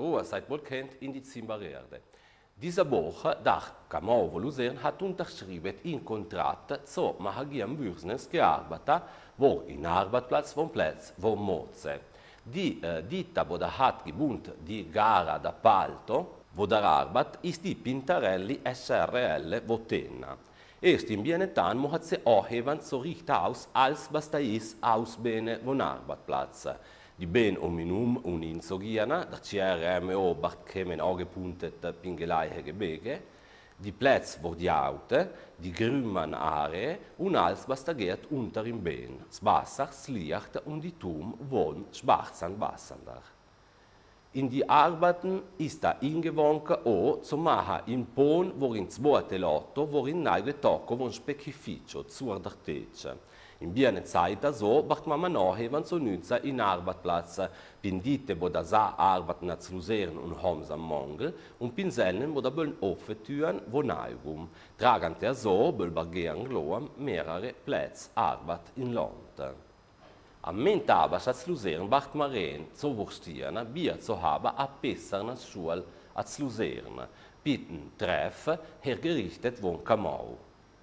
Lagoa, Sideboard kennt, in die Zimbarerde. Dieser Woche, nach Kamau Volusen, hat unterschrieben in Kontrakt zu Mahagian Würsnes gearbeitet, wo in Arbeitsplatz von Platz von Moze. Die äh, Ditta, wo der hat gebunden, die Gara da Palto, wo der Arbeit, ist die Pintarelli SRL Votenna. Erst im Bienetan muss sie auch so richtig aus, als was da ist, aus Bene von Arbeitsplatz die Ben Ominum uninzogiana, der CRMO bat kemen angepuntet pingeleiche Gebege, die Plätze vor die Auto, die grünen Are und als was da geht unter im Ben. Das Wasser, das Licht und die Turm wohnen schwarzen Wasser. In die Arbeiten ist da ingevonka o somaha in pon vorin zboatelotto vorin naive tocco von spekificio zur dartece. In biene Zeit so bacht man man auch eben so nütze in Arbeitsplatz, pindite dite wo da sa Arbeit nach Lusern und Homs am Mongel und bin selten wo da böllen offe Türen wo naigum. Tragant er so böll bargern loam mehrere Plätze Arbeit in London. Am Amment abax Luzern bacht Marien zu wurstierna bia zu haben, a pessarna sual als Luzern. Bitten treff hergerichtet von Kamau.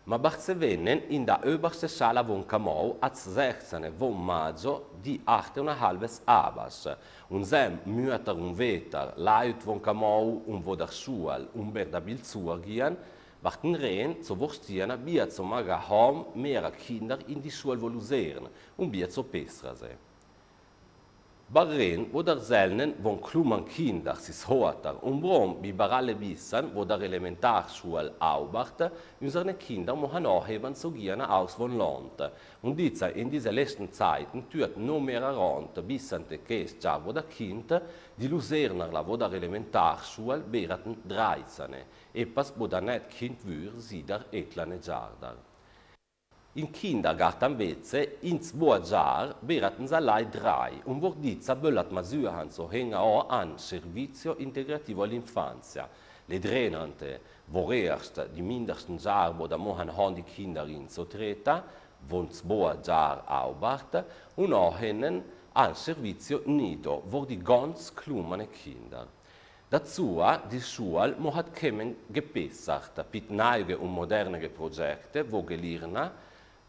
Ma bacht se vennen in der öberste Sala von Kamau az 16 von Maggio di 8,5 abas. Und sem müeter un veter, laut von Kamau un vodar sual, un berdabil zuagian, Vartenreen zu Wurstiana bia zu maga hom mehrer Kinder in die Schule wollen sehen und bia zu Pestra sein. Bahrein oder Selnen von klumen Kindern sich hört und warum wir alle wissen, wo der Elementarschule arbeitet, unsere Kinder müssen anheben zu gehen aus von Land. Und diese, in diesen letzten Zeiten tut noch mehr Rand, bis an die Kiste, wo der Kind die Luzerner, wo der Elementarschule werden 13. Etwas, wo der nicht Kind wird, sieht der etlane Jardar in Kindergarten WC, in zwei Jahren, beraten sie allein drei und die böllat masuran so hängen auch an Servizio Integrativo all'Infanzia. Le Drenante, wo erst die mindesten Jahre, wo da mohan haben die Kinder in so treten, von zwei Jahren aufwacht und auch hängen an Servizio Nido, wo die ganz klummene Kinder. Dazu die Schule mohat kämen gebessert, mit neige und moderne Projekte, wo gelernen,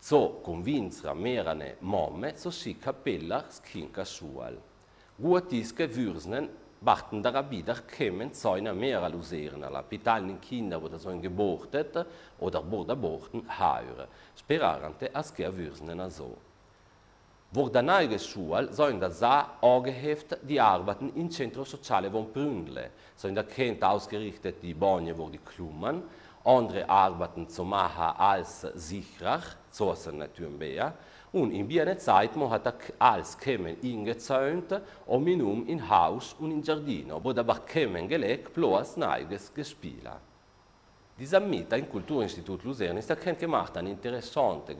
Co convinsra merane momme, so schicka bella skinka schual. Guatiske Würsnen warten der Rabider kämen zu einer mehrer Luserner, lapitalnen Kinder oder so ein Geburtet oder Borda Borten haure, sperarante askia Würsnen so. Wurde neige Schual so in der Sa angeheft die Arbeiten in Centro Sociale von Bründle, so in der Kent ausgerichtet die Bonje wo die klummen, andere Arbeiten zu machen als sicher, so ist es natürlich mehr. Und in dieser Zeit man hat alles Kämen eingezäunt und mit ihm in Haus und in Giardino, wo aber Kämen gelegt, bloß neiges gespielt. Dieser Mieter im Kulturinstitut Luzern ist erkannt gemacht eine interessante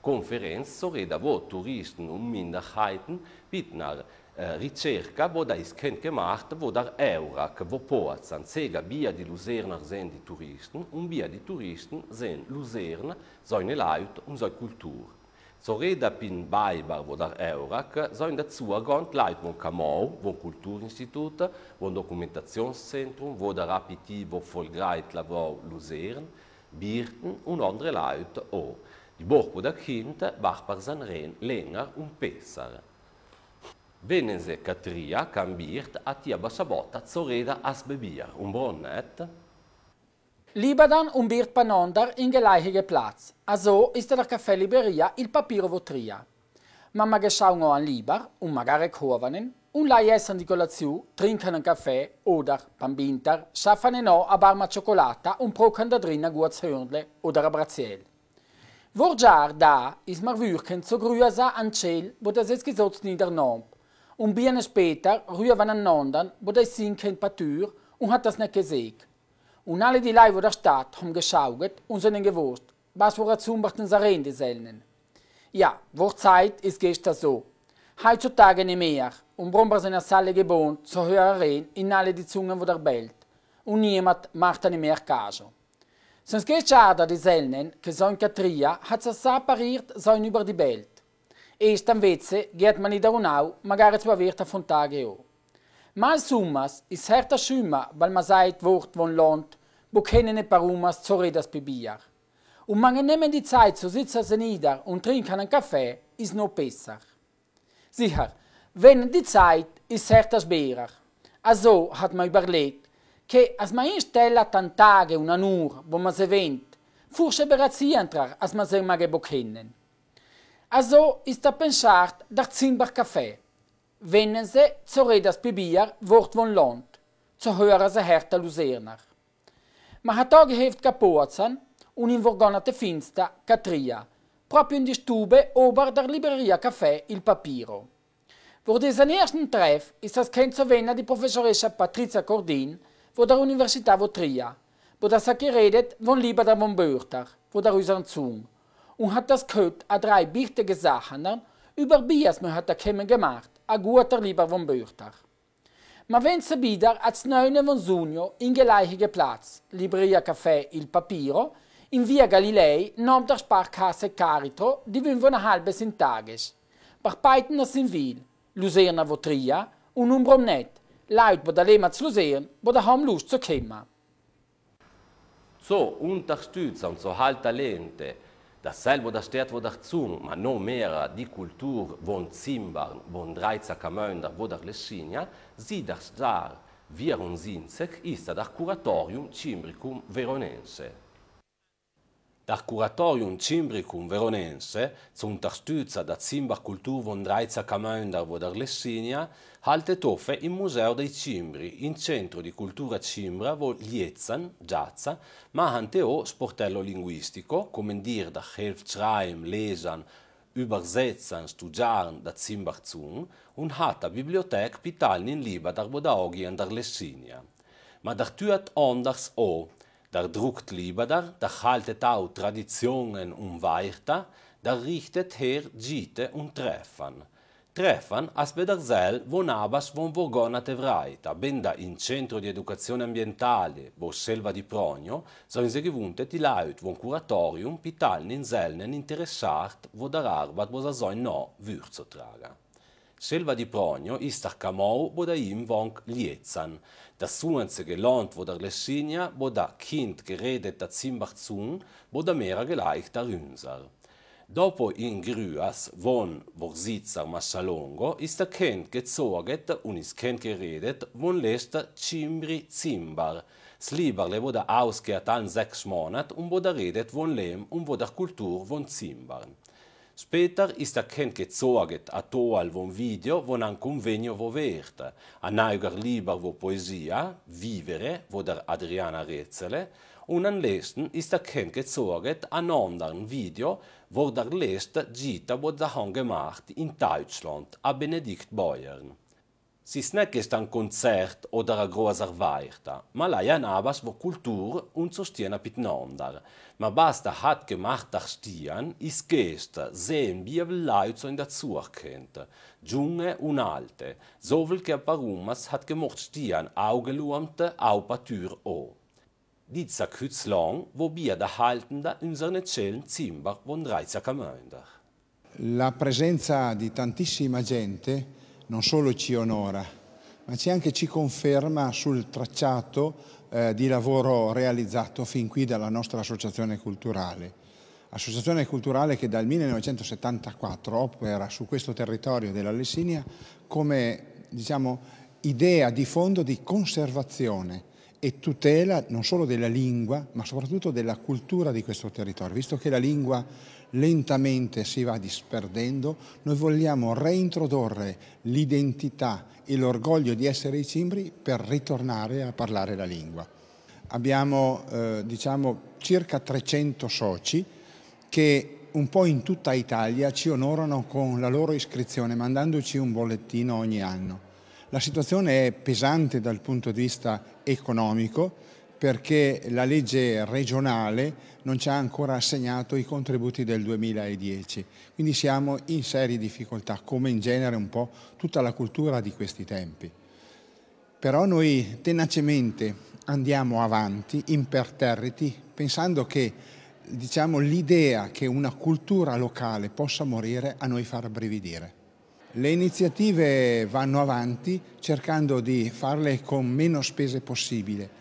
Konferenz, so reden wo Touristen und Minderheiten mit Wittner Eh, ricerca voda isken gemacht, voda Eurak, wo Poazan, sega Bia di Luserna sind die Touristen und Bia di Touristen sind Luserna, seine Leute und seine Kultur. So reda pin Baibar, wo der Eurac, so in der Zugang Leute von Kamau, von Kulturinstitut, von Dokumentationszentrum, wo der Apiti, wo Volgreit, Lavau, Lusern, Birten und andere Leute auch. Die Borg, wo der Kind, Bachparsan, länger und besser. Venese-Katria kambiert Atia Basabota Zoreda Asbebir und Bronnet. Libadan und Birt Panondar in gleichiger Platz. Also ist der Café Liberia il Papiro Votria. Mamma geschauen an Libar und magare Kurvanen und lei essen die Kolazio, trinken einen Kaffee oder, beim Winter, schaffen eine noch eine warme Schokolade und proken da drin ein gutes Hörnle oder ein Braziel. Vorjar da ist mir wirken zu grüßen an Schell, wo das jetzt gesetzt niedernommt. Und bien später rühren wir anderen, wo das sinken in Patür und hat das nicht ne gesehen. Und alle die Leute der Stadt haben geschaut und sind ne gewusst, was wir zum Beispiel in Sarende sollen. Ja, vor Zeit ist gestern so. Heutzutage nicht ne mehr. Und warum wir sind in Salle gewohnt, zu hören in alle die Zungen der Welt. Und niemand macht nicht mehr Caso. Sonst geht es schade, die Sellen, die so in Katria hat es separiert, so über die Welt. Estan wetze geht man nicht darunau, magari zwar wird von Tage o. Mal summas is herta schümmer, weil man seit Wort von Land, wo kennene Parumas zur Redas bebier. Und man nehmen die Zeit zu sitzen sie nieder und trinken einen Kaffee, is no besser. Sicher, wenn die Zeit is herta schwerer. Also hat man überlegt, che as man instella tan Tage una nur, wo man se wendt, furche berazien tra, as man se mage bo kennen. Also ist da pensart der Zimmer Kaffee. Venen se zoredas Bibier wort von Land, zo hören Sie herta luserner. Ma hat auch geheft kapozen und in vorgonate Finster Katria, proprio in die Stube ober der Libreria Café il Papiro. Vor diesen ersten Treff ist das Kennzeichen die Professoressa Patricia Cordin von der Universität Votria, wo das hat redet von Lieber der von Börter, von der unseren Zung und hat das gehört, a drei wichtige Sachen, ne? über Bias man hat er kommen gemacht, a guter lieber von Büchter. Ma sie wieder als neune von Sunio in gleiche Platz, Libreria Café Il Papiro, in via Galilei, nom der Sparkasse Carito, die halbe sind Tages. Par Peiten nach Sinvil, Luzerna Votria und Umbrom net, Leute, die leben zu Luzern, die haben Lust zu kommen. So unterstützen, so halt Talente, Dasselbo da stet da Zung, aber noch mehr die kultur von Zimbarn, von Dreiza Kamönder, wo der Lescinia, si das dar vier unsinzec ist da Kuratorium cimbricum veronense. Dal Curatorium Cimbricum veronense, zunter Stützer da Zimberkultur von Dreiza Kamönder wo der Lessinia, halte Toffe im Museo dei Cimbri, in Centro di Cultura Cimbra wo Liezan, Giazza, ma Anteo sportello linguistico, come commendir da Helfschreiben, Lesan, übersetzen, studieren da Zimbar zun und hat a Bibliothek pitalnin liba dar Bodaogi an Lessinia. Ma dartüat onders o, der druckt lieber der, der haltet auch Traditionen und weiter, der richtet her Gite und Treffen. Treffen als Bedersel vonabas von Vogonate Vraita, benda in Centro di Educazione Ambientale, wo Selva di Progno, so in segivunte die Leut von Kuratorium, pital in Selnen interessart, wo der Arbeit, wo er so no, würzotragen. Selva di Progno ist der Kamau oder im Wong Liezan. Das Suenze gelohnt wurde Lessinja, wo der Kind geredet hat Zimbach zun, wo da Mera gleich der Rünsal. Dopo in Grüas, von Vorsitzer Maschalongo, ist der Kind gezoget und ist Kind geredet, von Lester Cimbri Zimbar. Sliberle wurde ausgehört an sechs Monat und wurde da redet von Lehm und wurde da Kultur von Zimbaren. Später ist erkennt gezoget a toal von Video, von ein Convenio wo Werther, an Eiger Liber wo Poesia, Vivere, wo der Adriana Rätsele, und an letzten ist erkennt gezoget an anderen Video, wo der letzte Gita wo der gemacht in Deutschland, a Benedikt Beuern. Sie ist nicht ist ein Konzert oder eine große Weihnacht. Man leihen aber wo Kultur und Sostiene miteinander. Man basta hat gemacht, dass Stien ist Gest, sehen wir Leute in der Zukunft. Junge und Alte. So viel Kerparumas hat gemacht Stien augeluamte, auch Tür o. Dieser Kütz lang, wo wir da halten, da unsere Zellen Zimmer von 13 Gemeinden. La presenza di tantissima gente non solo ci onora, ma ci anche ci conferma sul tracciato eh, di lavoro realizzato fin qui dalla nostra associazione culturale. Associazione culturale che dal 1974 opera su questo territorio della Lessinia come diciamo, idea di fondo di conservazione e tutela non solo della lingua, ma soprattutto della cultura di questo territorio, visto che la lingua lentamente si va disperdendo, noi vogliamo reintrodurre l'identità e l'orgoglio di essere i cimbri per ritornare a parlare la lingua. Abbiamo eh, diciamo, circa 300 soci che un po' in tutta Italia ci onorano con la loro iscrizione mandandoci un bollettino ogni anno. La situazione è pesante dal punto di vista economico, perché la legge regionale non ci ha ancora assegnato i contributi del 2010. Quindi siamo in serie difficoltà, come in genere un po' tutta la cultura di questi tempi. Però noi tenacemente andiamo avanti, imperterriti, pensando che diciamo, l'idea che una cultura locale possa morire a noi fa brividire. Le iniziative vanno avanti cercando di farle con meno spese possibile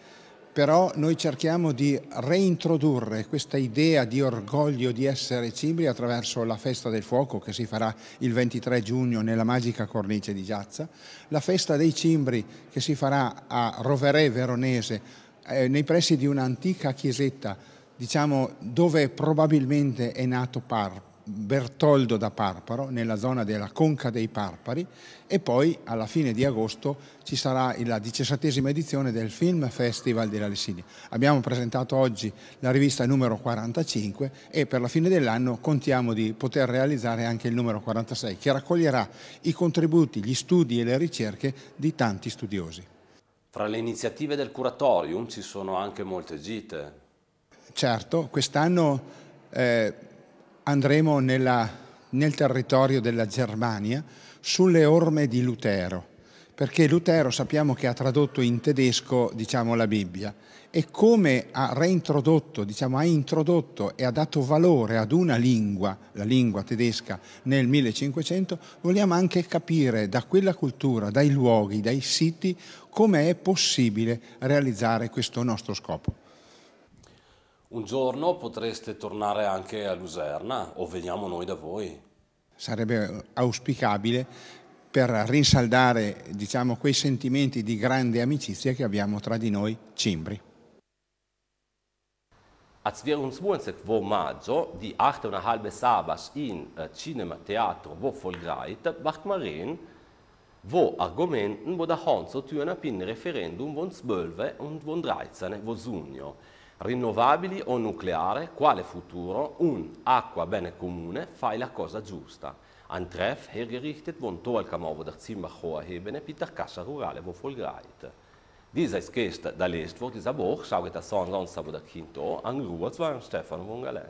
però noi cerchiamo di reintrodurre questa idea di orgoglio di essere cimbri attraverso la festa del fuoco che si farà il 23 giugno nella magica cornice di Giazza, la festa dei cimbri che si farà a Roverè Veronese eh, nei pressi di un'antica chiesetta diciamo, dove probabilmente è nato Parp Bertoldo da Parparo, nella zona della Conca dei Parpari e poi alla fine di agosto ci sarà la diciassettesima edizione del Film Festival della Lessinia. Abbiamo presentato oggi la rivista numero 45 e per la fine dell'anno contiamo di poter realizzare anche il numero 46 che raccoglierà i contributi, gli studi e le ricerche di tanti studiosi. Fra le iniziative del curatorium ci sono anche molte gite. Certo, quest'anno... Eh, andremo nella, nel territorio della Germania sulle orme di Lutero, perché Lutero sappiamo che ha tradotto in tedesco diciamo, la Bibbia e come ha reintrodotto, diciamo, ha introdotto e ha dato valore ad una lingua, la lingua tedesca, nel 1500, vogliamo anche capire da quella cultura, dai luoghi, dai siti, come è possibile realizzare questo nostro scopo. Un giorno potreste tornare anche a Luserna o veniamo noi da voi. Sarebbe auspicabile per rinsaldare diciamo, quei sentimenti di grande amicizia che abbiamo tra di noi cimbri. Ați vi un 22 maggio di 8 una halbe sabas in äh, cinema teatro vo folgreit, Bachmarin vo argomenten vo da honzo tüena pin referendum von 12 und von 13 vo sunio rinnovabili o nucleare, quale futuro, un acqua bene comune, fai la cosa giusta. An Treff hergerichtet von Tolkam over der Zimmer Hebene, Peter Kassa Rurale, wo Folgreit. Dieser ist gest da lest vor dieser Woche, schaut das Song sonst aber der Kind an Ruhe zwar Stefan Wungerle.